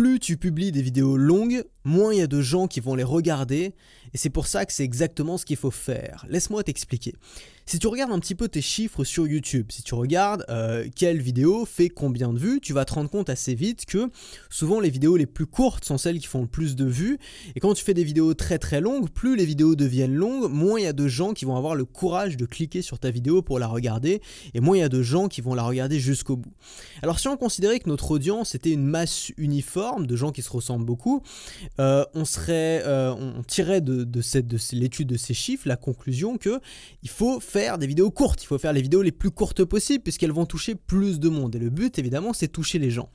plus tu publies des vidéos longues, moins il y a de gens qui vont les regarder, et c'est pour ça que c'est exactement ce qu'il faut faire. Laisse-moi t'expliquer. Si tu regardes un petit peu tes chiffres sur YouTube, si tu regardes euh, quelle vidéo fait combien de vues, tu vas te rendre compte assez vite que souvent les vidéos les plus courtes sont celles qui font le plus de vues, et quand tu fais des vidéos très très longues, plus les vidéos deviennent longues, moins il y a de gens qui vont avoir le courage de cliquer sur ta vidéo pour la regarder, et moins il y a de gens qui vont la regarder jusqu'au bout. Alors si on considérait que notre audience était une masse uniforme de gens qui se ressemblent beaucoup, euh, on serait, euh, on tirait de, cette, de l'étude de ces chiffres la conclusion que il faut faire des vidéos courtes, il faut faire les vidéos les plus courtes possibles puisqu'elles vont toucher plus de monde. Et le but, évidemment, c'est toucher les gens.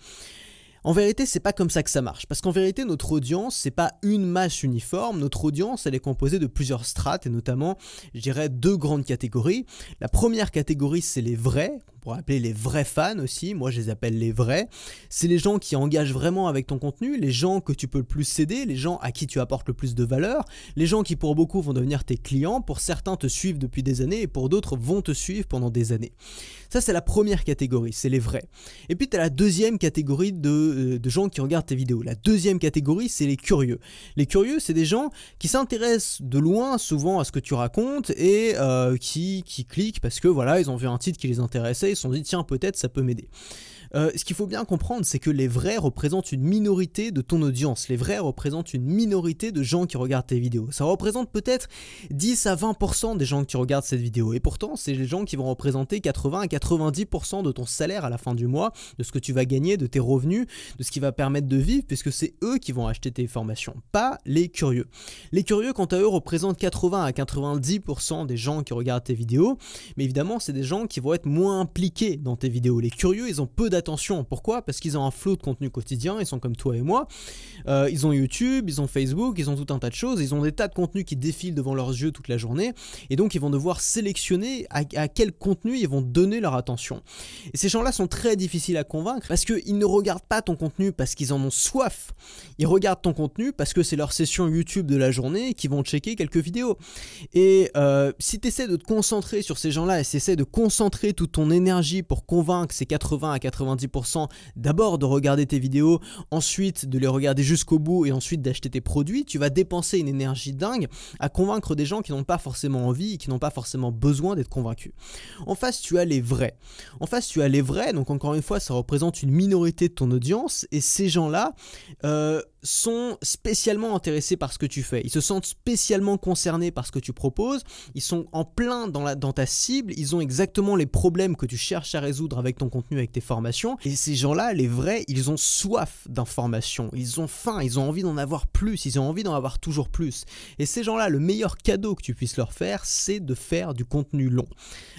En vérité, c'est pas comme ça que ça marche, parce qu'en vérité, notre audience, c'est pas une masse uniforme. Notre audience, elle est composée de plusieurs strates, et notamment, je dirais, deux grandes catégories. La première catégorie, c'est les vrais, pourrait appeler les vrais fans aussi, moi je les appelle les vrais, c'est les gens qui engagent vraiment avec ton contenu, les gens que tu peux le plus céder, les gens à qui tu apportes le plus de valeur, les gens qui pour beaucoup vont devenir tes clients, pour certains te suivent depuis des années et pour d'autres vont te suivre pendant des années. Ça c'est la première catégorie, c'est les vrais. Et puis tu as la deuxième catégorie de, euh, de gens qui regardent tes vidéos. La deuxième catégorie c'est les curieux. Les curieux c'est des gens qui s'intéressent de loin souvent à ce que tu racontes et euh, qui, qui cliquent parce que voilà ils ont vu un titre qui les intéressait, on se dit tiens peut-être ça peut m'aider. Euh, ce qu'il faut bien comprendre, c'est que les vrais représentent une minorité de ton audience. Les vrais représentent une minorité de gens qui regardent tes vidéos. Ça représente peut-être 10 à 20% des gens qui regardent cette vidéo. Et pourtant, c'est les gens qui vont représenter 80 à 90% de ton salaire à la fin du mois, de ce que tu vas gagner, de tes revenus, de ce qui va permettre de vivre, puisque c'est eux qui vont acheter tes formations, pas les curieux. Les curieux, quant à eux, représentent 80 à 90% des gens qui regardent tes vidéos. Mais évidemment, c'est des gens qui vont être moins impliqués dans tes vidéos. Les curieux, ils ont peu d'attention attention. Pourquoi Parce qu'ils ont un flot de contenu quotidien, ils sont comme toi et moi. Euh, ils ont YouTube, ils ont Facebook, ils ont tout un tas de choses, ils ont des tas de contenus qui défilent devant leurs yeux toute la journée. Et donc ils vont devoir sélectionner à, quel contenu ils vont donner leur attention. Et ces gens-là sont très difficiles à convaincre parce qu'ils ne regardent pas ton contenu parce qu'ils en ont soif. Ils regardent ton contenu parce que c'est leur session YouTube de la journée qui vont checker quelques vidéos. Et euh, si tu essaies de te concentrer sur ces gens-là et si tu essaies de concentrer toute ton énergie pour convaincre ces 80 à 90 d'abord de regarder tes vidéos, ensuite de les regarder jusqu'au bout et ensuite d'acheter tes produits, tu vas dépenser une énergie dingue à convaincre des gens qui n'ont pas forcément envie et qui n'ont pas forcément besoin d'être convaincus. En face, tu as les vrais. En face, tu as les vrais, donc encore une fois, ça représente une minorité de ton audience et ces gens-là euh, sont spécialement intéressés par ce que tu fais. Ils se sentent spécialement concernés par ce que tu proposes. Ils sont en plein dans, dans ta cible. Ils ont exactement les problèmes que tu cherches à résoudre avec ton contenu, avec tes formations et ces gens-là, les vrais, ils ont soif d'informations, ils ont faim, ils ont envie d'en avoir plus, ils ont envie d'en avoir toujours plus. Et ces gens-là, le meilleur cadeau que tu puisses leur faire, c'est de faire du contenu long.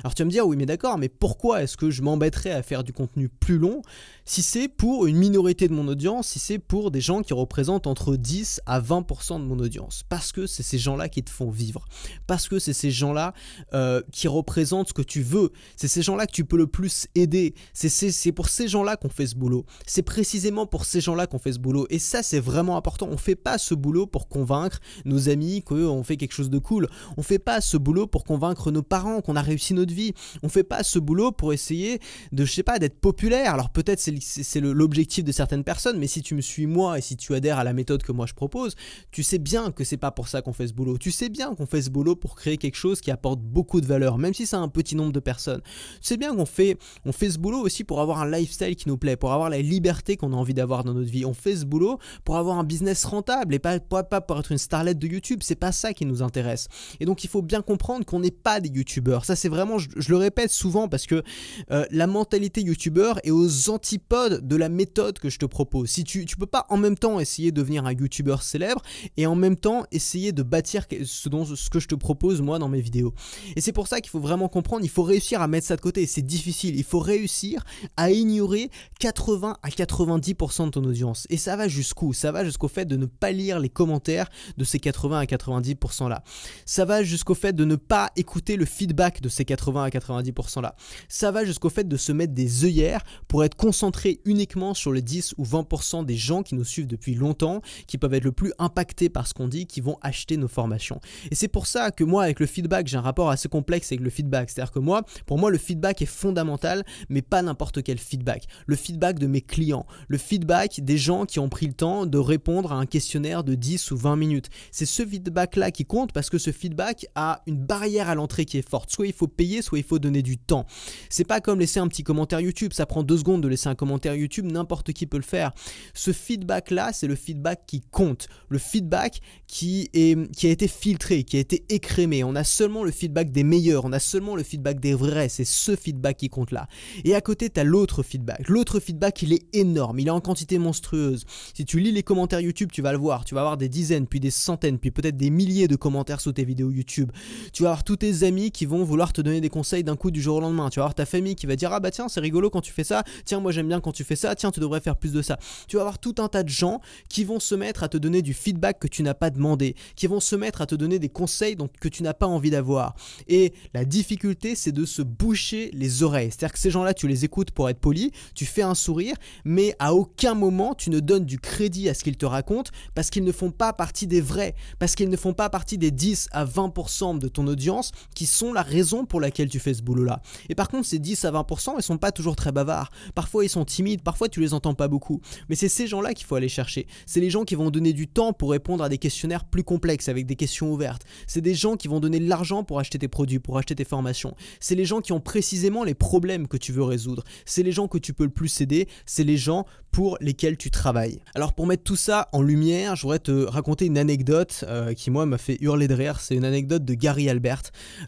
Alors tu vas me dire, oui mais d'accord, mais pourquoi est-ce que je m'embêterais à faire du contenu plus long si c'est pour une minorité de mon audience, si c'est pour des gens qui représentent entre 10 à 20% de mon audience. Parce que c'est ces gens-là qui te font vivre. Parce que c'est ces gens-là euh, qui représentent ce que tu veux. C'est ces gens-là que tu peux le plus aider. C'est pour ces gens-là qu'on fait ce boulot. C'est précisément pour ces gens-là qu'on fait ce boulot. Et ça, c'est vraiment important. On ne fait pas ce boulot pour convaincre nos amis qu'on fait quelque chose de cool. On ne fait pas ce boulot pour convaincre nos parents qu'on a réussi notre vie. On ne fait pas ce boulot pour essayer de, je sais pas, d'être populaire. Alors peut-être c'est c'est l'objectif de certaines personnes, mais si tu me suis moi et si tu adhères à la méthode que moi je propose, tu sais bien que c'est pas pour ça qu'on fait ce boulot. Tu sais bien qu'on fait ce boulot pour créer quelque chose qui apporte beaucoup de valeur, même si c'est un petit nombre de personnes. Tu sais bien qu'on fait, on fait ce boulot aussi pour avoir un lifestyle qui nous plaît, pour avoir la liberté qu'on a envie d'avoir dans notre vie. On fait ce boulot pour avoir un business rentable et pas, pas, pour être une starlette de YouTube. C'est pas ça qui nous intéresse. Et donc il faut bien comprendre qu'on n'est pas des YouTubeurs. Ça c'est vraiment, je, le répète souvent parce que euh, la mentalité YouTubeur est aux antipodes de la méthode que je te propose. Si tu, tu peux pas en même temps essayer de devenir un youtubeur célèbre et en même temps essayer de bâtir ce, dont, ce que je te propose moi dans mes vidéos. Et c'est pour ça qu'il faut vraiment comprendre, il faut réussir à mettre ça de côté. C'est difficile, il faut réussir à ignorer 80 à 90% de ton audience. Et ça va jusqu'où Ça va jusqu'au fait de ne pas lire les commentaires de ces 80 à 90% là. Ça va jusqu'au fait de ne pas écouter le feedback de ces 80 à 90% là. Ça va jusqu'au fait de se mettre des œillères pour être concentré uniquement sur les 10 ou 20% des gens qui nous suivent depuis longtemps, qui peuvent être le plus impactés par ce qu'on dit, qui vont acheter nos formations. Et c'est pour ça que moi, avec le feedback, j'ai un rapport assez complexe avec le feedback. C'est-à-dire que moi, pour moi, le feedback est fondamental, mais pas n'importe quel feedback. Le feedback de mes clients, le feedback des gens qui ont pris le temps de répondre à un questionnaire de 10 ou 20 minutes. C'est ce feedback-là qui compte parce que ce feedback a une barrière à l'entrée qui est forte. Soit il faut payer, soit il faut donner du temps. C'est pas comme laisser un petit commentaire YouTube, ça prend deux secondes de laisser un commentaire commentaires YouTube, n'importe qui peut le faire. Ce feedback-là, c'est le feedback qui compte, le feedback qui, est, qui a été filtré, qui a été écrémé. On a seulement le feedback des meilleurs, on a seulement le feedback des vrais, c'est ce feedback qui compte là. Et à côté, tu as l'autre feedback. L'autre feedback, il est énorme, il est en quantité monstrueuse. Si tu lis les commentaires YouTube, tu vas le voir, tu vas avoir des dizaines, puis des centaines, puis peut-être des milliers de commentaires sous tes vidéos YouTube. Tu vas avoir tous tes amis qui vont vouloir te donner des conseils d'un coup du jour au lendemain. Tu vas avoir ta famille qui va dire Ah bah tiens, c'est rigolo quand tu fais ça, tiens, moi j'aime bien quand tu fais ça, tiens, tu devrais faire plus de ça. Tu vas avoir tout un tas de gens qui vont se mettre à te donner du feedback que tu n'as pas demandé, qui vont se mettre à te donner des conseils donc que tu n'as pas envie d'avoir. Et la difficulté, c'est de se boucher les oreilles. C'est-à-dire que ces gens-là, tu les écoutes pour être poli, tu fais un sourire, mais à aucun moment tu ne donnes du crédit à ce qu'ils te racontent parce qu'ils ne font pas partie des vrais, parce qu'ils ne font pas partie des 10 à 20% de ton audience qui sont la raison pour laquelle tu fais ce boulot-là. Et par contre, ces 10 à 20%, ils sont pas toujours très bavards. Parfois, ils timides, parfois tu les entends pas beaucoup. Mais c'est ces gens-là qu'il faut aller chercher. C'est les gens qui vont donner du temps pour répondre à des questionnaires plus complexes avec des questions ouvertes. C'est des gens qui vont donner de l'argent pour acheter tes produits, pour acheter tes formations. C'est les gens qui ont précisément les problèmes que tu veux résoudre. C'est les gens que tu peux le plus aider. C'est les gens pour lesquels tu travailles. Alors pour mettre tout ça en lumière, je voudrais te raconter une anecdote euh, qui moi m'a fait hurler de rire. C'est une anecdote de Gary Albert.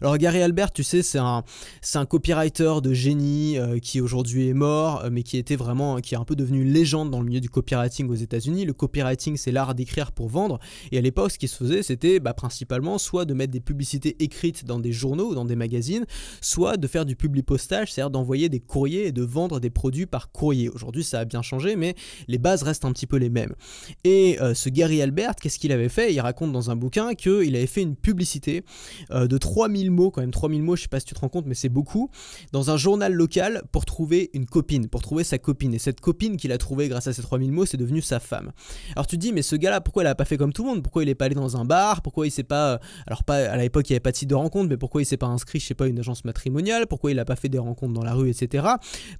Alors Gary Albert, tu sais, c'est un, c'est un copywriter de génie euh, qui aujourd'hui est mort, euh, mais qui est était vraiment, qui est un peu devenu légende dans le milieu du copywriting aux États-Unis. Le copywriting, c'est l'art d'écrire pour vendre. Et à l'époque, ce qui se faisait, c'était bah, principalement soit de mettre des publicités écrites dans des journaux ou dans des magazines, soit de faire du publipostage, c'est-à-dire d'envoyer des courriers et de vendre des produits par courrier. Aujourd'hui, ça a bien changé, mais les bases restent un petit peu les mêmes. Et euh, ce Gary Albert, qu'est-ce qu'il avait fait Il raconte dans un bouquin qu'il avait fait une publicité euh, de 3000 mots, quand même 3000 mots, je sais pas si tu te rends compte, mais c'est beaucoup, dans un journal local pour trouver une copine, pour trouver sa copine. Et cette copine qu'il a trouvée grâce à ses 3000 mots, c'est devenu sa femme. Alors tu te dis, mais ce gars-là, pourquoi il a pas fait comme tout le monde Pourquoi il est pas allé dans un bar Pourquoi il s'est pas. Euh, alors, pas à l'époque, il n'y avait pas de site de rencontre, mais pourquoi il s'est pas inscrit, je sais pas, une agence matrimoniale Pourquoi il a pas fait des rencontres dans la rue, etc.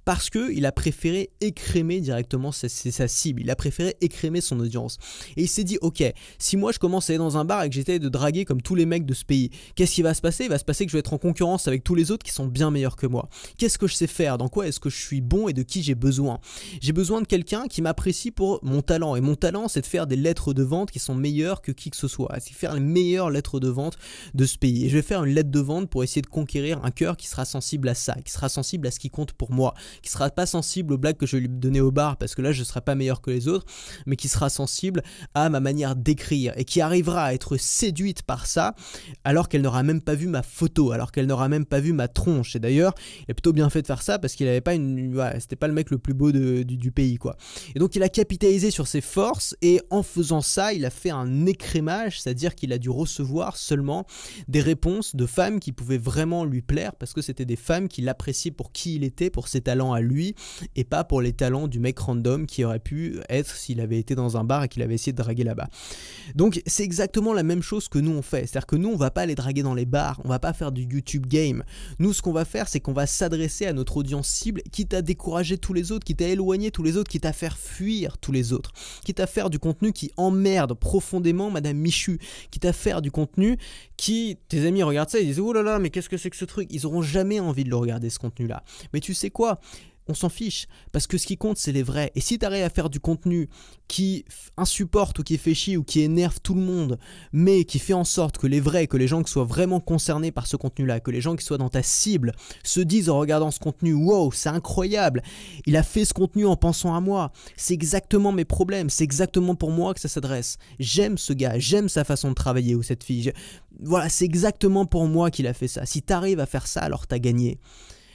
Parce que il a préféré écrémer directement sa, sa cible. Il a préféré écrémer son audience. Et il s'est dit, ok, si moi je commence à aller dans un bar et que j'étais de draguer comme tous les mecs de ce pays, qu'est-ce qui va se passer Il va se passer que je vais être en concurrence avec tous les autres qui sont bien meilleurs que moi. Qu'est-ce que je sais faire Dans quoi est-ce que je suis bon et de qui j'ai besoin. J'ai besoin de quelqu'un qui m'apprécie pour mon talent. Et mon talent, c'est de faire des lettres de vente qui sont meilleures que qui que ce soit. C'est faire les meilleures lettres de vente de ce pays. Et je vais faire une lettre de vente pour essayer de conquérir un cœur qui sera sensible à ça, qui sera sensible à ce qui compte pour moi, qui sera pas sensible aux blagues que je vais lui donner au bar parce que là, je ne serai pas meilleur que les autres, mais qui sera sensible à ma manière d'écrire et qui arrivera à être séduite par ça alors qu'elle n'aura même pas vu ma photo, alors qu'elle n'aura même pas vu ma tronche. Et d'ailleurs, il est plutôt bien fait de faire ça parce qu'il n'avait pas une. c'était pas le le plus beau du, pays, quoi. Et donc il a capitalisé sur ses forces et en faisant ça, il a fait un écrémage, c'est-à-dire qu'il a dû recevoir seulement des réponses de femmes qui pouvaient vraiment lui plaire parce que c'était des femmes qui l'appréciaient pour qui il était, pour ses talents à lui et pas pour les talents du mec random qui aurait pu être s'il avait été dans un bar et qu'il avait essayé de draguer là-bas. Donc c'est exactement la même chose que nous on fait, c'est-à-dire que nous on va pas aller draguer dans les bars, on va pas faire du YouTube game. Nous ce qu'on va faire c'est qu'on va s'adresser à notre audience cible quitte à décourager tous les qui autres, éloigné tous les autres, qui t'a fait fuir tous les autres, qui t'a faire du contenu qui emmerde profondément Madame Michu, qui t'a faire du contenu qui, tes amis regardent ça, ils disent oh là là, mais qu'est-ce que c'est que ce truc Ils auront jamais envie de le regarder ce contenu-là. Mais tu sais quoi on s'en fiche. Parce que ce qui compte, c'est les vrais. Et si tu arrives à faire du contenu qui insupporte ou qui fait chier ou qui énerve tout le monde, mais qui fait en sorte que les vrais, que les gens qui soient vraiment concernés par ce contenu-là, que les gens qui soient dans ta cible se disent en regardant ce contenu, wow, c'est incroyable, il a fait ce contenu en pensant à moi. C'est exactement mes problèmes, c'est exactement pour moi que ça s'adresse. J'aime ce gars, j'aime sa façon de travailler ou cette fille. Voilà, c'est exactement pour moi qu'il a fait ça. Si tu arrives à faire ça, alors t'as gagné.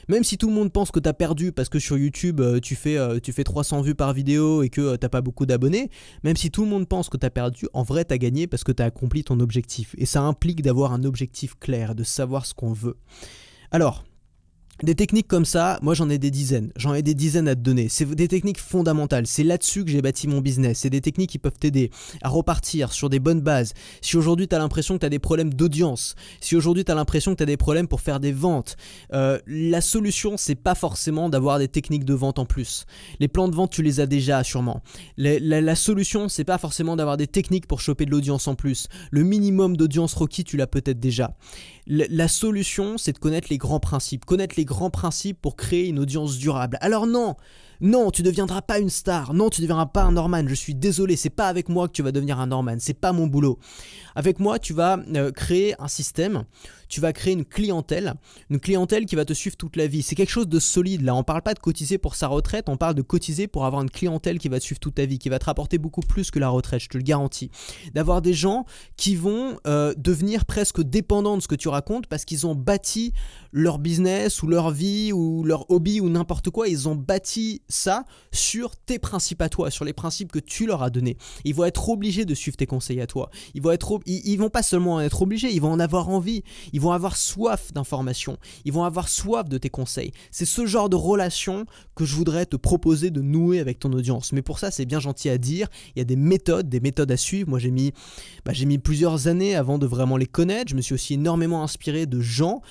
Même si tout le monde pense que t'as perdu parce que sur YouTube euh, tu fais, euh, tu fais 300 vues par vidéo et que euh, t'as pas beaucoup d'abonnés, même si tout le monde pense que t'as perdu, en vrai t'as gagné parce que t'as accompli ton objectif. Et ça implique d'avoir un objectif clair, de savoir ce qu'on veut. Alors, des techniques comme ça, moi j'en ai des dizaines, j'en ai des dizaines à te donner. C'est des techniques fondamentales, c'est là-dessus que j'ai bâti mon business. C'est des techniques qui peuvent t'aider à repartir sur des bonnes bases. Si aujourd'hui tu as l'impression que tu as des problèmes d'audience, si aujourd'hui tu as l'impression que tu as des problèmes pour faire des ventes, euh, la solution c'est pas forcément d'avoir des techniques de vente en plus. Les plans de vente tu les as déjà sûrement. La, solution c'est pas forcément d'avoir des techniques pour choper de l'audience en plus. Le minimum d'audience requis tu l'as peut-être déjà. La, la solution c'est de connaître les grands principes, connaître les grands principes pour créer une audience durable. Alors non, non, tu ne deviendras pas une star. Non, tu ne deviendras pas un Norman. Je suis désolé, c'est pas avec moi que tu vas devenir un Norman. C'est pas mon boulot. Avec moi, tu vas euh, créer un système. Tu vas créer une clientèle, une clientèle qui va te suivre toute la vie. C'est quelque chose de solide. Là, on parle pas de cotiser pour sa retraite. On parle de cotiser pour avoir une clientèle qui va te suivre toute ta vie, qui va te rapporter beaucoup plus que la retraite. Je te le garantis. D'avoir des gens qui vont euh, devenir presque dépendants de ce que tu racontes parce qu'ils ont bâti leur business ou leur vie ou leur hobby ou n'importe quoi. Ils ont bâti ça sur tes principes à toi, sur les principes que tu leur as donnés. Ils vont être obligés de suivre tes conseils à toi. Ils vont être, ils, vont pas seulement être obligés, ils vont en avoir envie. Ils vont avoir soif d'informations. Ils vont avoir soif de tes conseils. C'est ce genre de relation que je voudrais te proposer de nouer avec ton audience. Mais pour ça, c'est bien gentil à dire. Il y a des méthodes, des méthodes à suivre. Moi, j'ai mis, bah, j'ai mis plusieurs années avant de vraiment les connaître. Je me suis aussi énormément inspiré de gens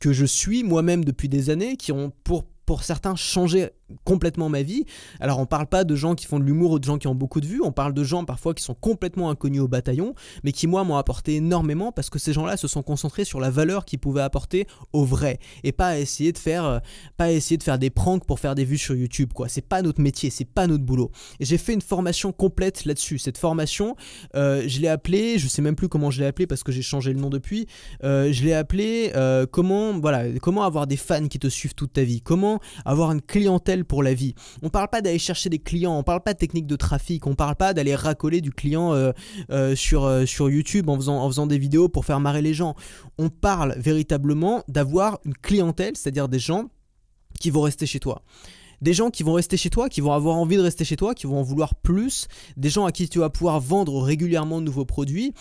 que je suis moi-même depuis des années, qui ont pour pour certains changé complètement ma vie. Alors on parle pas de gens qui font de l'humour ou de gens qui ont beaucoup de vues, on parle de gens parfois qui sont complètement inconnus au bataillon, mais qui moi m'ont apporté énormément parce que ces gens-là se sont concentrés sur la valeur qu'ils pouvaient apporter au vrai et pas à essayer de faire euh, pas essayer de faire des pranks pour faire des vues sur YouTube quoi. C'est pas notre métier, c'est pas notre boulot. j'ai fait une formation complète là-dessus. Cette formation, euh, je l'ai appelée, je sais même plus comment je l'ai appelée parce que j'ai changé le nom depuis. Euh, je l'ai appelée comment voilà comment avoir des fans qui te suivent toute ta vie, comment avoir une clientèle pour la vie. On parle pas d'aller chercher des clients, on parle pas de technique de trafic, on parle pas d'aller racoler du client euh, euh, sur, euh, sur YouTube en faisant, en faisant des vidéos pour faire marrer les gens. On parle véritablement d'avoir une clientèle, c'est-à-dire des gens qui vont rester chez toi des gens qui vont rester chez toi, qui vont avoir envie de rester chez toi, qui vont en vouloir plus, des gens à qui tu vas pouvoir vendre régulièrement de nouveaux produits,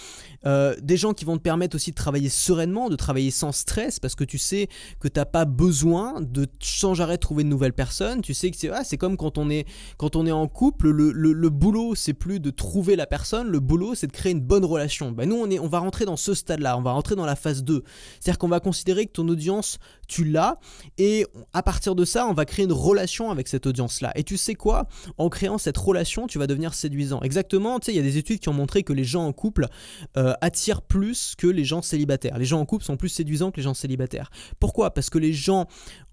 euh, des gens qui vont te permettre aussi de travailler sereinement, de travailler sans stress, parce que tu sais que tu n'as pas besoin de sans arrêt trouver de nouvelles personnes. Tu sais que c'est ah, comme quand on est quand on est en couple, le, le, le boulot c'est plus de trouver la personne, le boulot c'est de créer une bonne relation. Ben, nous on est on va rentrer dans ce stade-là, on va rentrer dans la phase 2. C'est-à-dire qu'on va considérer que ton audience tu l'as, et à partir de ça, on va créer une relation avec cette audience-là. Et tu sais quoi En créant cette relation, tu vas devenir séduisant. Exactement, tu sais, il y a des études qui ont montré que les gens en couple euh, attirent plus que les gens célibataires. Les gens en couple sont plus séduisants que les gens célibataires. Pourquoi Parce que les gens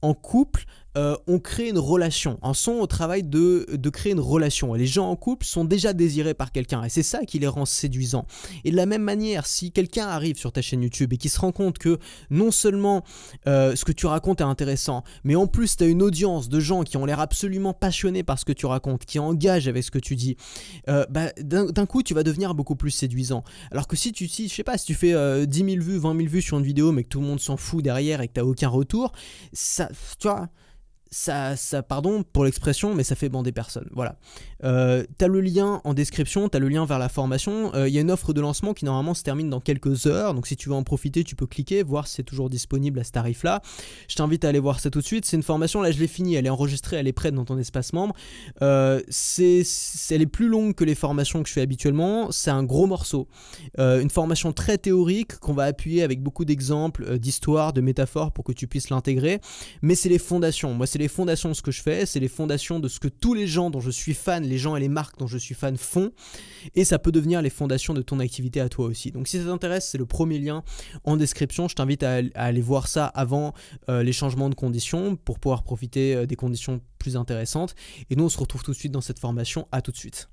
en couple euh, on crée une relation. En sont au travail de, créer une relation. les gens en couple sont déjà désirés par quelqu'un. Et c'est ça qui les rend séduisants. Et de la même manière, si quelqu'un arrive sur ta chaîne YouTube et qui se rend compte que non seulement euh, ce que tu racontes est intéressant, mais en plus tu as une audience de gens qui ont l'air absolument passionnés par ce que tu racontes, qui engagent avec ce que tu dis, euh, bah, d'un coup tu vas devenir beaucoup plus séduisant. Alors que si tu, je sais pas, si tu fais 10 000 vues, 20 000 vues sur une vidéo, mais que tout le monde s'en fout derrière et que tu aucun retour, ça, tu vois ça, ça, pardon pour l'expression, mais ça fait bander personne. Voilà. Euh, t'as le lien en description, t'as le lien vers la formation. Il euh, y a une offre de lancement qui normalement se termine dans quelques heures. Donc si tu veux en profiter, tu peux cliquer, voir si c'est toujours disponible à ce tarif-là. Je t'invite à aller voir ça tout de suite. C'est une formation, là je l'ai finie, elle est enregistrée, elle est prête dans ton espace membre. Euh, c'est, elle est plus longue que les formations que je fais habituellement. C'est un gros morceau. Euh, une formation très théorique qu'on va appuyer avec beaucoup d'exemples, d'histoires, de métaphores pour que tu puisses l'intégrer. Mais c'est les fondations. Moi, c'est les fondations de ce que je fais, c'est les fondations de ce que tous les gens dont je suis fan, les gens et les marques dont je suis fan font, et ça peut devenir les fondations de ton activité à toi aussi. Donc si ça t'intéresse, c'est le premier lien en description. Je t'invite à, aller voir ça avant euh, les changements de conditions pour pouvoir profiter euh, des conditions plus intéressantes. Et nous, on se retrouve tout de suite dans cette formation. À tout de suite.